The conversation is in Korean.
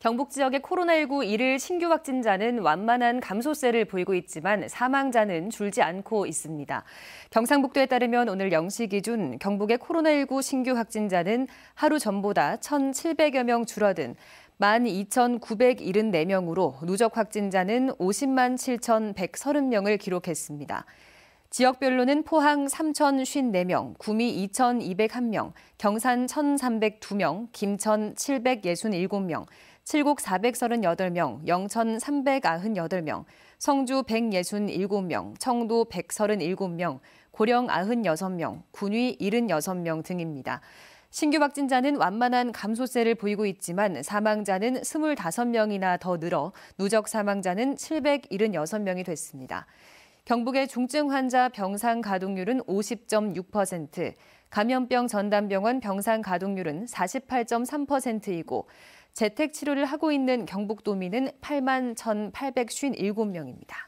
경북 지역의 코로나19 일일 신규 확진자는 완만한 감소세를 보이고 있지만 사망자는 줄지 않고 있습니다. 경상북도에 따르면 오늘 0시 기준 경북의 코로나19 신규 확진자는 하루 전보다 1,700여 명 줄어든 12,974명으로 누적 확진자는 50만 7,130명을 기록했습니다. 지역별로는 포항 3,054명, 구미 2,201명, 경산 1,302명, 김천 767명, 칠곡 438명, 영천 398명, 성주 167명, 청도 137명, 고령 96명, 군위 76명 등입니다. 신규 확진자는 완만한 감소세를 보이고 있지만 사망자는 25명이나 더 늘어 누적 사망자는 776명이 됐습니다. 경북의 중증 환자 병상 가동률은 50.6%, 감염병 전담병원 병상 가동률은 48.3%이고 재택 치료를 하고 있는 경북도민은 8만 1,857명입니다.